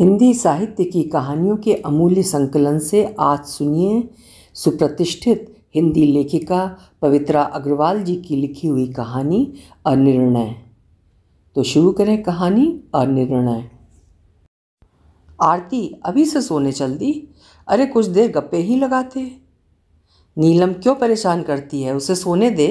हिंदी साहित्य की कहानियों के अमूल्य संकलन से आज सुनिए सुप्रतिष्ठित हिंदी लेखिका पवित्रा अग्रवाल जी की लिखी हुई कहानी अनिर्णय तो शुरू करें कहानी अनिर्णय आरती अभी से सोने चल दी अरे कुछ देर गप्पे ही लगाते नीलम क्यों परेशान करती है उसे सोने दे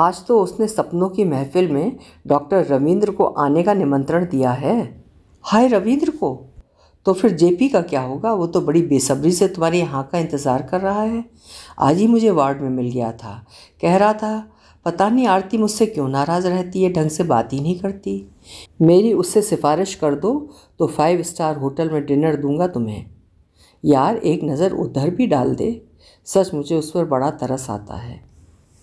आज तो उसने सपनों की महफिल में डॉक्टर रविंद्र को आने का निमंत्रण दिया है हाय रविंद्र को तो फिर जेपी का क्या होगा वो तो बड़ी बेसब्री से तुम्हारे यहाँ का इंतज़ार कर रहा है आज ही मुझे वार्ड में मिल गया था कह रहा था पता नहीं आरती मुझसे क्यों नाराज़ रहती है ढंग से बात ही नहीं करती मेरी उससे सिफारिश कर दो तो फाइव स्टार होटल में डिनर दूंगा तुम्हें यार एक नज़र उधर भी डाल दे सच मुझे उस पर बड़ा तरस आता है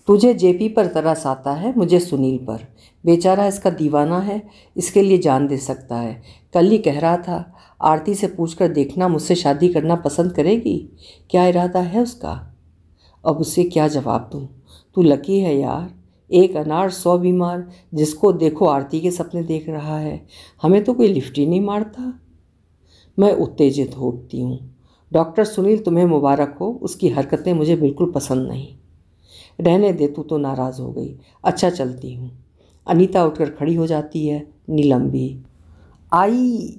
तुझे जेपी पर तरस आता है मुझे सुनील पर बेचारा इसका दीवाना है इसके लिए जान दे सकता है कल ही कह रहा था आरती से पूछ कर देखना मुझसे शादी करना पसंद करेगी क्या इरादा है उसका अब उसे क्या जवाब दूँ तू लकी है यार एक अनार सौ बीमार जिसको देखो आरती के सपने देख रहा है हमें तो कोई लिफ्ट ही नहीं मारता मैं उत्तेजित होती हूँ डॉक्टर सुनील तुम्हें मुबारक हो उसकी हरकतें मुझे बिल्कुल पसंद नहीं रहने दे तू तो नाराज़ हो गई अच्छा चलती हूँ अनीता उठकर खड़ी हो जाती है नीलम भी आई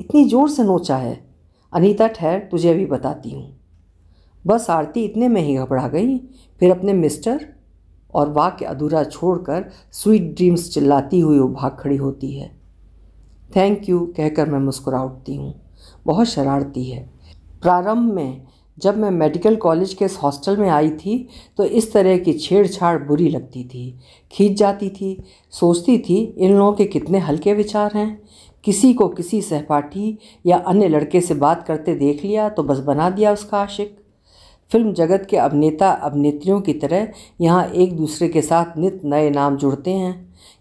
इतनी ज़ोर से नोचा है अनीता ठहर तुझे अभी बताती हूँ बस आरती इतने में ही घबरा गई फिर अपने मिस्टर और वाक्य अधूरा छोड़कर स्वीट ड्रीम्स चिल्लाती हुई वो भाग खड़ी होती है थैंक यू कहकर मैं मुस्कुरा उठती हूँ बहुत शरारती है प्रारंभ में जब मैं मेडिकल कॉलेज के इस हॉस्टल में आई थी तो इस तरह की छेड़छाड़ बुरी लगती थी खींच जाती थी सोचती थी इन लोगों के कितने हल्के विचार हैं किसी को किसी सहपाठी या अन्य लड़के से बात करते देख लिया तो बस बना दिया उसका आशिक फिल्म जगत के अभिनेता अभिनेत्रियों की तरह यहाँ एक दूसरे के साथ नित नए नाम जुड़ते हैं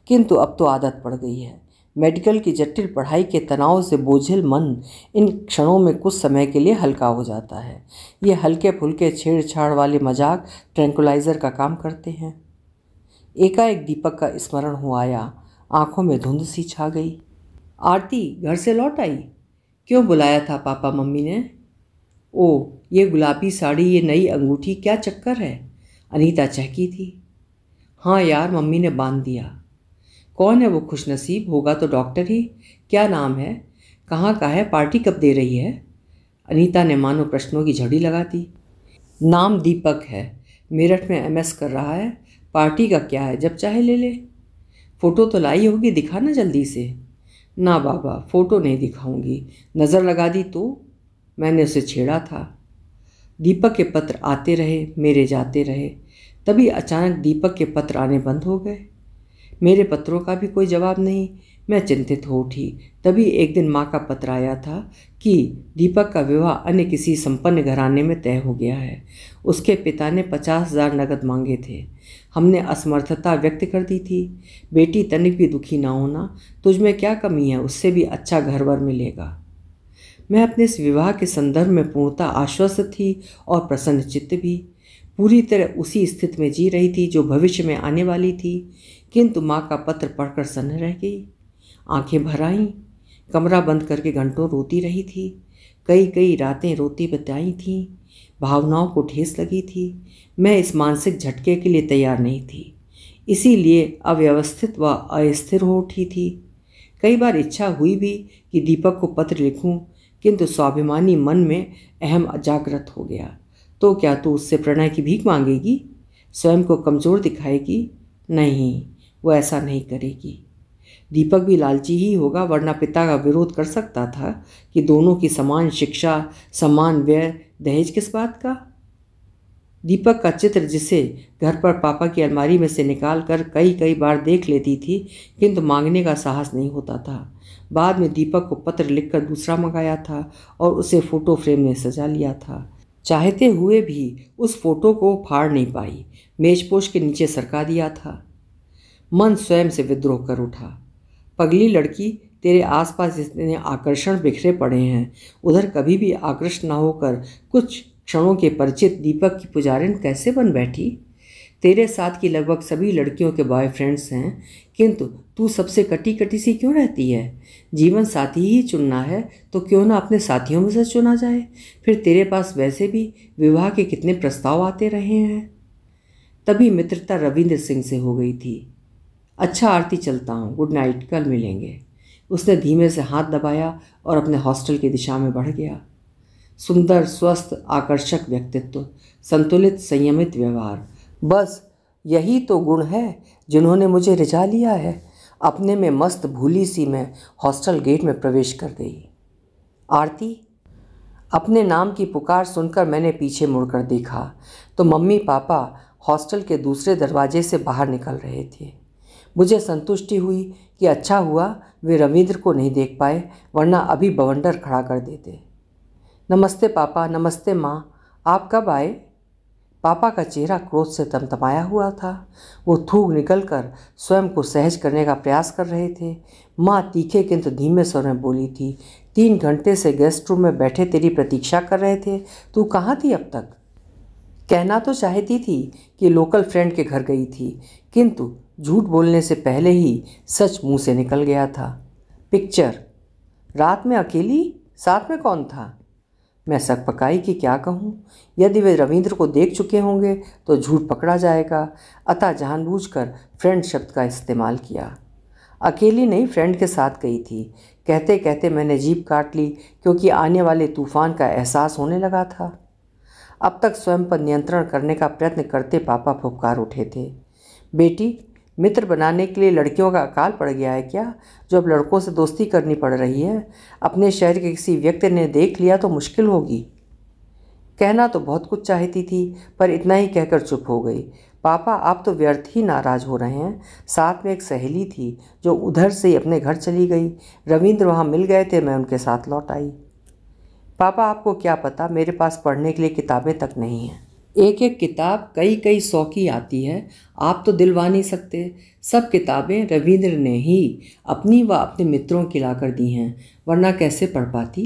किंतु अब तो आदत पड़ गई है मेडिकल की जटिल पढ़ाई के तनाव से बोझिल मन इन क्षणों में कुछ समय के लिए हल्का हो जाता है ये हल्के फुल्के छेड़छाड़ वाले मजाक ट्रैंकुलाइज़र का काम करते हैं एकाएक दीपक का स्मरण हो आया आँखों में धुंध सी छा गई आरती घर से लौट आई क्यों बुलाया था पापा मम्मी ने ओ ये गुलाबी साड़ी ये नई अंगूठी क्या चक्कर है अनीता चहकी थी हाँ यार मम्मी ने बांध दिया कौन है वो खुश नसीब होगा तो डॉक्टर ही क्या नाम है कहाँ का है पार्टी कब दे रही है अनीता ने मानो प्रश्नों की झड़ी लगा दी नाम दीपक है मेरठ में एमएस कर रहा है पार्टी का क्या है जब चाहे ले ले फ़ोटो तो लाई होगी दिखा ना जल्दी से ना बाबा फ़ोटो नहीं दिखाऊंगी नज़र लगा दी तो मैंने उसे छेड़ा था दीपक के पत्र आते रहे मेरे जाते रहे तभी अचानक दीपक के पत्र आने बंद हो गए मेरे पत्रों का भी कोई जवाब नहीं मैं चिंतित हो उठी तभी एक दिन माँ का पत्र आया था कि दीपक का विवाह अन्य किसी संपन्न घराने में तय हो गया है उसके पिता ने पचास हजार नकद मांगे थे हमने असमर्थता व्यक्त कर दी थी बेटी तनिक भी दुखी ना होना तुझमें क्या कमी है उससे भी अच्छा घर वर मिलेगा मैं अपने इस विवाह के संदर्भ में पूर्णता आश्वस्त थी और प्रसन्न चित्त भी पूरी तरह उसी स्थिति में जी रही थी जो भविष्य में आने वाली थी किंतु माँ का पत्र पढ़कर सन्न रह गई आंखें भर आईं कमरा बंद करके घंटों रोती रही थी कई कई रातें रोती बताई थीं भावनाओं को ठेस लगी थी मैं इस मानसिक झटके के लिए तैयार नहीं थी इसीलिए अव्यवस्थित व अस्थिर हो उठी थी कई बार इच्छा हुई भी कि दीपक को पत्र लिखूं किंतु स्वाभिमानी मन में अहम अजागृत हो गया तो क्या तू उससे प्रणय की भीख मांगेगी स्वयं को कमज़ोर दिखाएगी नहीं वो ऐसा नहीं करेगी दीपक भी लालची ही होगा वरना पिता का विरोध कर सकता था कि दोनों की समान शिक्षा समान व्यय दहेज किस बात का दीपक का चित्र जिसे घर पर पापा की अलमारी में से निकाल कर कई कई बार देख लेती थी किंतु मांगने का साहस नहीं होता था बाद में दीपक को पत्र लिखकर दूसरा मंगाया था और उसे फ़ोटो फ्रेम में सजा लिया था चाहते हुए भी उस फोटो को फाड़ नहीं पाई मेजपोश के नीचे सरका दिया था मन स्वयं से विद्रोह कर उठा पगली लड़की तेरे आसपास इतने आकर्षण बिखरे पड़े हैं उधर कभी भी आकृष्ट न होकर कुछ क्षणों के परिचित दीपक की पुजारिन कैसे बन बैठी तेरे साथ की लगभग सभी लड़कियों के बॉयफ्रेंड्स हैं किंतु तू सबसे कटी कटी सी क्यों रहती है जीवन साथी ही चुनना है तो क्यों ना अपने साथियों में से चुना जाए फिर तेरे पास वैसे भी विवाह के कितने प्रस्ताव आते रहे हैं तभी मित्रता रविंद्र सिंह से हो गई थी अच्छा आरती चलता हूँ गुड नाइट कल मिलेंगे उसने धीमे से हाथ दबाया और अपने हॉस्टल की दिशा में बढ़ गया सुंदर स्वस्थ आकर्षक व्यक्तित्व संतुलित संयमित व्यवहार बस यही तो गुण है जिन्होंने मुझे रिझा लिया है अपने में मस्त भूली सी मैं हॉस्टल गेट में प्रवेश कर गई आरती अपने नाम की पुकार सुनकर मैंने पीछे मुड़कर देखा तो मम्मी पापा हॉस्टल के दूसरे दरवाजे से बाहर निकल रहे थे मुझे संतुष्टि हुई कि अच्छा हुआ वे रविंद्र को नहीं देख पाए वरना अभी बवंडर खड़ा कर देते नमस्ते पापा नमस्ते माँ आप कब आए पापा का चेहरा क्रोध से तमतमाया हुआ था वो थूक निकल कर स्वयं को सहज करने का प्रयास कर रहे थे माँ तीखे किंतु धीमे स्वर में बोली थी तीन घंटे से गेस्ट रूम में बैठे तेरी प्रतीक्षा कर रहे थे तू कहाँ थी अब तक कहना तो चाहती थी कि लोकल फ्रेंड के घर गई थी किंतु झूठ बोलने से पहले ही सच मुंह से निकल गया था पिक्चर रात में अकेली साथ में कौन था मैं शक पकाई कि क्या कहूँ यदि वे रविंद्र को देख चुके होंगे तो झूठ पकड़ा जाएगा अतः जानबूझकर फ्रेंड शब्द का इस्तेमाल किया अकेली नहीं फ्रेंड के साथ गई थी कहते कहते मैंने जीप काट ली क्योंकि आने वाले तूफान का एहसास होने लगा था अब तक स्वयं पर नियंत्रण करने का प्रयत्न करते पापा फुपकार उठे थे बेटी मित्र बनाने के लिए लड़कियों का अकाल पड़ गया है क्या जो अब लड़कों से दोस्ती करनी पड़ रही है अपने शहर के किसी व्यक्ति ने देख लिया तो मुश्किल होगी कहना तो बहुत कुछ चाहती थी पर इतना ही कहकर चुप हो गई पापा आप तो व्यर्थ ही नाराज हो रहे हैं साथ में एक सहेली थी जो उधर से ही अपने घर चली गई रविंद्र वहाँ मिल गए थे मैं उनके साथ लौट आई पापा आपको क्या पता मेरे पास पढ़ने के लिए किताबें तक नहीं हैं एक एक किताब कई कई सौ की आती है आप तो दिलवा नहीं सकते सब किताबें रविंद्र ने ही अपनी व अपने मित्रों की लाकर दी हैं वरना कैसे पढ़ पाती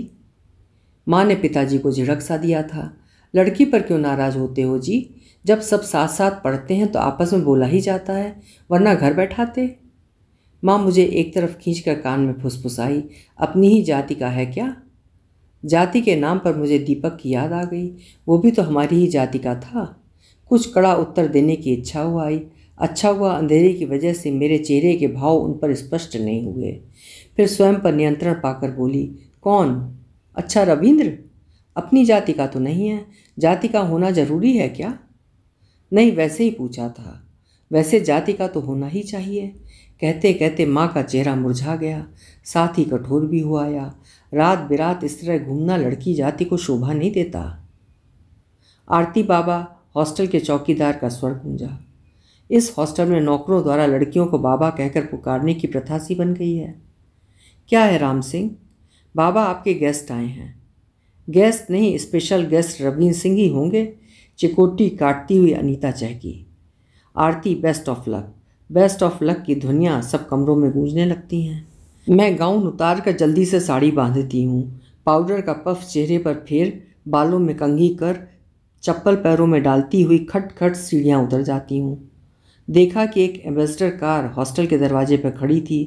माँ ने पिताजी को झिड़क सा दिया था लड़की पर क्यों नाराज़ होते हो जी जब सब साथ साथ पढ़ते हैं तो आपस में बोला ही जाता है वरना घर बैठाते माँ मुझे एक तरफ खींच कर कान में फुसफुसाई अपनी ही जाति का है क्या जाति के नाम पर मुझे दीपक की याद आ गई वो भी तो हमारी ही जाति का था कुछ कड़ा उत्तर देने की इच्छा हुआ आई अच्छा हुआ अंधेरे की वजह से मेरे चेहरे के भाव उन पर स्पष्ट नहीं हुए फिर स्वयं पर नियंत्रण पाकर बोली कौन अच्छा रविंद्र अपनी जाति का तो नहीं है जाति का होना जरूरी है क्या नहीं वैसे ही पूछा था वैसे जाति का तो होना ही चाहिए कहते कहते माँ का चेहरा मुरझा गया साथ ही कठोर भी हुआ आया रात बिरात इस तरह घूमना लड़की जाति को शोभा नहीं देता आरती बाबा हॉस्टल के चौकीदार का स्वर गूंजा इस हॉस्टल में नौकरों द्वारा लड़कियों को बाबा कहकर पुकारने की प्रथा सी बन गई है क्या है राम सिंह बाबा आपके गेस्ट आए हैं गेस्ट नहीं स्पेशल गेस्ट रवीन सिंह ही होंगे चिकोटी काटती हुई अनीता चहकी Aarti best of luck best of luck की ध्वनियाँ सब कमरों में गूंजने लगती हैं मैं गाउन उतार कर जल्दी से साड़ी बांधती हूँ पाउडर का पफ चेहरे पर फेर बालों में कंघी कर चप्पल पैरों में डालती हुई खट खट सीढ़ियाँ उतर जाती हूँ देखा कि एक एम्बेसडर कार हॉस्टल के दरवाजे पर खड़ी थी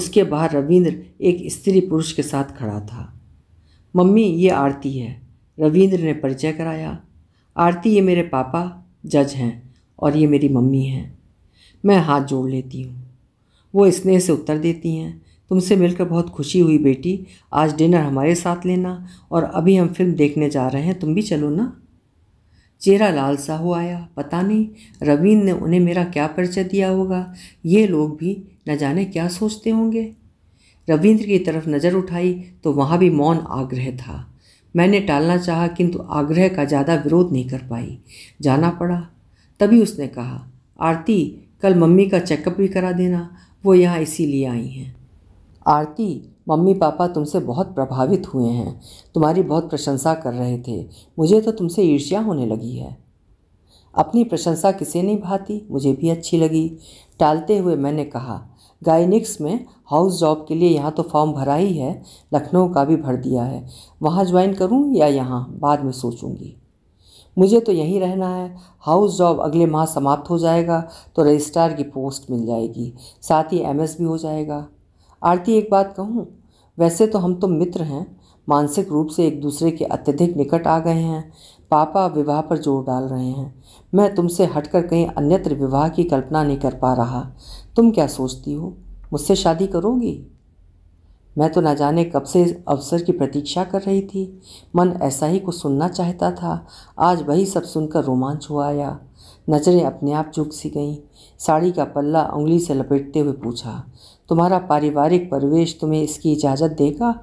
उसके बाहर रविंद्र एक स्त्री पुरुष के साथ खड़ा था मम्मी ये आरती है रविंद्र ने परिचय कराया आरती ये मेरे पापा जज हैं और ये मेरी मम्मी हैं मैं हाथ जोड़ लेती हूँ वो स्नेह से उत्तर देती हैं तुमसे मिलकर बहुत खुशी हुई बेटी आज डिनर हमारे साथ लेना और अभी हम फिल्म देखने जा रहे हैं तुम भी चलो ना चेहरा लाल सा हो आया पता नहीं रवीन ने उन्हें मेरा क्या परिचय दिया होगा ये लोग भी न जाने क्या सोचते होंगे रविंद्र की तरफ नज़र उठाई तो वहाँ भी मौन आग्रह था मैंने टालना चाहा किंतु आग्रह का ज़्यादा विरोध नहीं कर पाई जाना पड़ा तभी उसने कहा आरती कल मम्मी का चेकअप भी करा देना वो यहाँ इसीलिए आई हैं आरती मम्मी पापा तुमसे बहुत प्रभावित हुए हैं तुम्हारी बहुत प्रशंसा कर रहे थे मुझे तो तुमसे ईर्ष्या होने लगी है अपनी प्रशंसा किसे नहीं भाती मुझे भी अच्छी लगी टालते हुए मैंने कहा गायनिक्स में हाउस जॉब के लिए यहाँ तो फॉर्म भरा ही है लखनऊ का भी भर दिया है वहाँ ज्वाइन करूँ या यहाँ बाद में सोचूंगी मुझे तो यहीं रहना है हाउस जॉब अगले माह समाप्त हो जाएगा तो रजिस्ट्रार की पोस्ट मिल जाएगी साथ ही एमएस भी हो जाएगा आरती एक बात कहूँ वैसे तो हम तो मित्र हैं मानसिक रूप से एक दूसरे के अत्यधिक निकट आ गए हैं पापा विवाह पर जोर डाल रहे हैं मैं तुमसे हटकर कहीं अन्यत्र विवाह की कल्पना नहीं कर पा रहा तुम क्या सोचती हो मुझसे शादी करोगी मैं तो न जाने कब से इस अवसर की प्रतीक्षा कर रही थी मन ऐसा ही कुछ सुनना चाहता था आज वही सब सुनकर रोमांच हुआ आया नज़रें अपने आप झुक सी गईं साड़ी का पल्ला उंगली से लपेटते हुए पूछा तुम्हारा पारिवारिक परिवेश तुम्हें इसकी इजाज़त देगा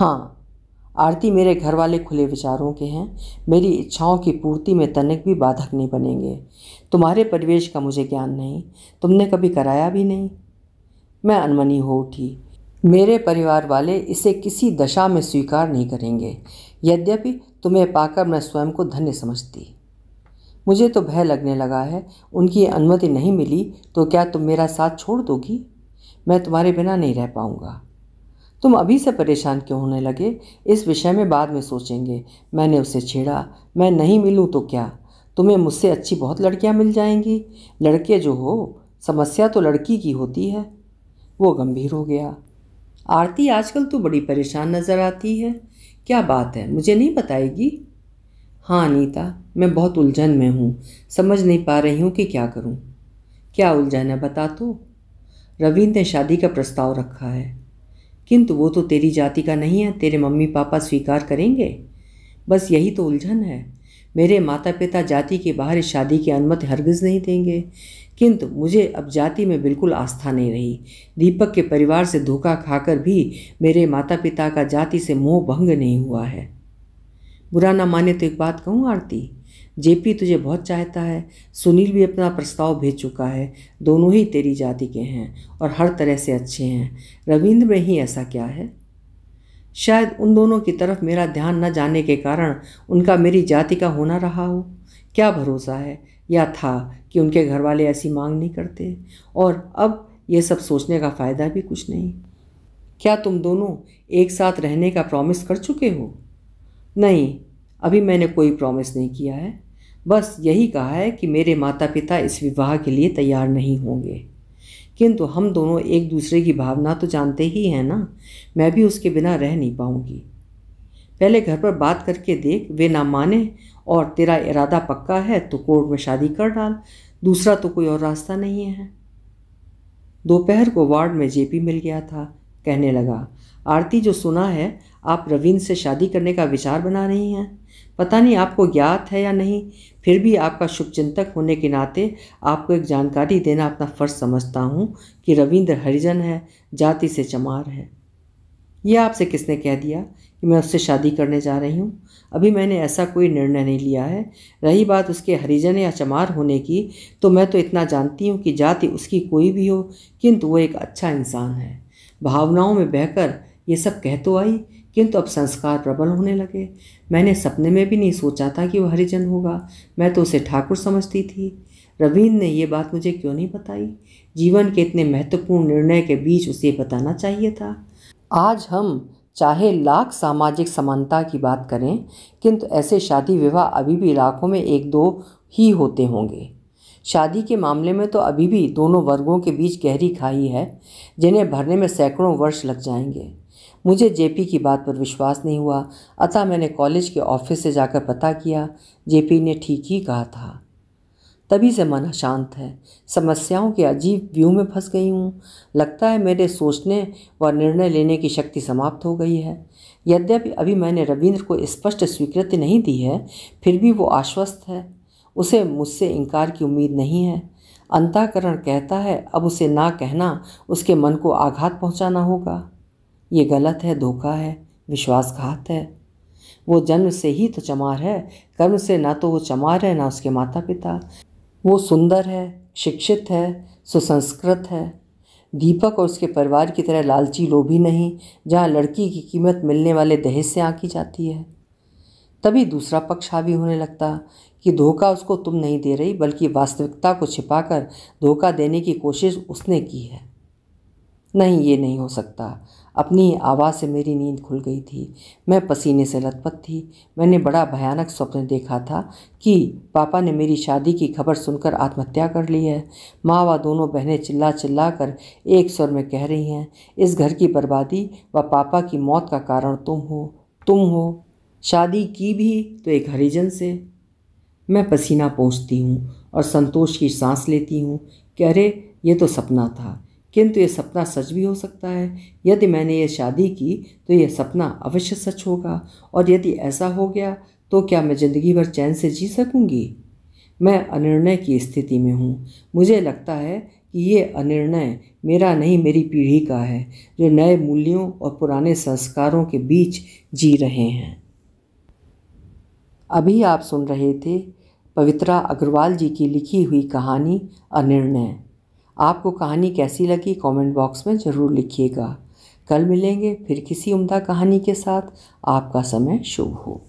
हाँ आरती मेरे घर वाले खुले विचारों के हैं मेरी इच्छाओं की पूर्ति में तनिक भी बाधक नहीं बनेंगे तुम्हारे परिवेश का मुझे ज्ञान नहीं तुमने कभी कराया भी नहीं मैं अनमनी हो उठी मेरे परिवार वाले इसे किसी दशा में स्वीकार नहीं करेंगे यद्यपि तुम्हें पाकर मैं स्वयं को धन्य समझती मुझे तो भय लगने लगा है उनकी अनुमति नहीं मिली तो क्या तुम मेरा साथ छोड़ दोगी मैं तुम्हारे बिना नहीं रह पाऊँगा तुम अभी से परेशान क्यों होने लगे इस विषय में बाद में सोचेंगे मैंने उसे छेड़ा मैं नहीं मिलूँ तो क्या तुम्हें मुझसे अच्छी बहुत लड़कियाँ मिल जाएंगी लड़के जो हो समस्या तो लड़की की होती है वो गंभीर हो गया आरती आजकल तो बड़ी परेशान नज़र आती है क्या बात है मुझे नहीं बताएगी हाँ अनीता मैं बहुत उलझन में हूँ समझ नहीं पा रही हूँ कि क्या करूँ क्या उलझन है बता तो रवींद ने शादी का प्रस्ताव रखा है किंतु वो तो तेरी जाति का नहीं है तेरे मम्मी पापा स्वीकार करेंगे बस यही तो उलझन है मेरे माता पिता जाति के बाहर शादी की अनुमति हरगिज़ नहीं देंगे किंतु मुझे अब जाति में बिल्कुल आस्था नहीं रही दीपक के परिवार से धोखा खाकर भी मेरे माता पिता का जाति से मोह भंग नहीं हुआ है बुरा ना माने तो एक बात कहूँ आरती जेपी तुझे बहुत चाहता है सुनील भी अपना प्रस्ताव भेज चुका है दोनों ही तेरी जाति के हैं और हर तरह से अच्छे हैं रविंद्र में ही ऐसा क्या है शायद उन दोनों की तरफ मेरा ध्यान न जाने के कारण उनका मेरी जाति का होना रहा हो क्या भरोसा है या था कि उनके घर वाले ऐसी मांग नहीं करते और अब यह सब सोचने का फ़ायदा भी कुछ नहीं क्या तुम दोनों एक साथ रहने का प्रॉमिस कर चुके हो नहीं अभी मैंने कोई प्रॉमिस नहीं किया है बस यही कहा है कि मेरे माता पिता इस विवाह के लिए तैयार नहीं होंगे किंतु हम दोनों एक दूसरे की भावना तो जानते ही हैं ना मैं भी उसके बिना रह नहीं पाऊंगी पहले घर पर बात करके देख वे ना माने और तेरा इरादा पक्का है तो कोर्ट में शादी कर डाल दूसरा तो कोई और रास्ता नहीं है दोपहर को वार्ड में जेपी मिल गया था कहने लगा आरती जो सुना है आप रवीन से शादी करने का विचार बना रही हैं पता नहीं आपको ज्ञात है या नहीं फिर भी आपका शुभचिंतक होने के नाते आपको एक जानकारी देना अपना फ़र्ज समझता हूँ कि रविंद्र हरिजन है जाति से चमार है यह आपसे किसने कह दिया कि मैं उससे शादी करने जा रही हूँ अभी मैंने ऐसा कोई निर्णय नहीं लिया है रही बात उसके हरिजन या चमार होने की तो मैं तो इतना जानती हूँ कि जाति उसकी कोई भी हो किंतु वो एक अच्छा इंसान है भावनाओं में बहकर ये सब कह तो आई किंतु अब संस्कार प्रबल होने लगे मैंने सपने में भी नहीं सोचा था कि वह हरिजन होगा मैं तो उसे ठाकुर समझती थी रवींद्र ने ये बात मुझे क्यों नहीं बताई जीवन के इतने महत्वपूर्ण निर्णय के बीच उसे बताना चाहिए था आज हम चाहे लाख सामाजिक समानता की बात करें किंतु ऐसे शादी विवाह अभी भी इलाकों में एक दो ही होते होंगे शादी के मामले में तो अभी भी दोनों वर्गों के बीच गहरी खाई है जिन्हें भरने में सैकड़ों वर्ष लग जाएंगे मुझे जेपी की बात पर विश्वास नहीं हुआ अतः मैंने कॉलेज के ऑफिस से जाकर पता किया जेपी ने ठीक ही कहा था तभी से मन अशांत है समस्याओं के अजीब व्यू में फंस गई हूँ लगता है मेरे सोचने व निर्णय लेने की शक्ति समाप्त हो गई है यद्यपि अभी मैंने रविंद्र को स्पष्ट स्वीकृति नहीं दी है फिर भी वो आश्वस्त है उसे मुझसे इनकार की उम्मीद नहीं है अंताकरण कहता है अब उसे ना कहना उसके मन को आघात पहुंचाना होगा ये गलत है धोखा है विश्वासघात है वो जन्म से ही तो चमार है कर्म से ना तो वो चमार है ना उसके माता पिता वो सुंदर है शिक्षित है सुसंस्कृत है दीपक और उसके परिवार की तरह लालची लोभी नहीं जहाँ लड़की की कीमत मिलने वाले दहेज से आंकी जाती है तभी दूसरा पक्ष हावी होने लगता कि धोखा उसको तुम नहीं दे रही बल्कि वास्तविकता को छिपाकर धोखा देने की कोशिश उसने की है नहीं ये नहीं हो सकता अपनी आवाज़ से मेरी नींद खुल गई थी मैं पसीने से लथपथ थी मैंने बड़ा भयानक स्वप्न देखा था कि पापा ने मेरी शादी की खबर सुनकर आत्महत्या कर ली है माँ व दोनों बहनें चिल्ला चिल्ला कर एक स्वर में कह रही हैं इस घर की बर्बादी व पापा की मौत का कारण तुम हो तुम हो शादी की भी तो एक हरिजन से मैं पसीना पहुँचती हूँ और संतोष की सांस लेती हूँ कह रहे ये तो सपना था किंतु ये सपना सच भी हो सकता है यदि मैंने ये शादी की तो यह सपना अवश्य सच होगा और यदि ऐसा हो गया तो क्या मैं ज़िंदगी भर चैन से जी सकूँगी मैं अनिर्णय की स्थिति में हूँ मुझे लगता है कि ये अनिर्णय मेरा नहीं मेरी पीढ़ी का है जो नए मूल्यों और पुराने संस्कारों के बीच जी रहे हैं अभी आप सुन रहे थे पवित्रा अग्रवाल जी की लिखी हुई कहानी अनिर्णय आपको कहानी कैसी लगी कमेंट बॉक्स में ज़रूर लिखिएगा कल मिलेंगे फिर किसी उम्दा कहानी के साथ आपका समय शुभ हो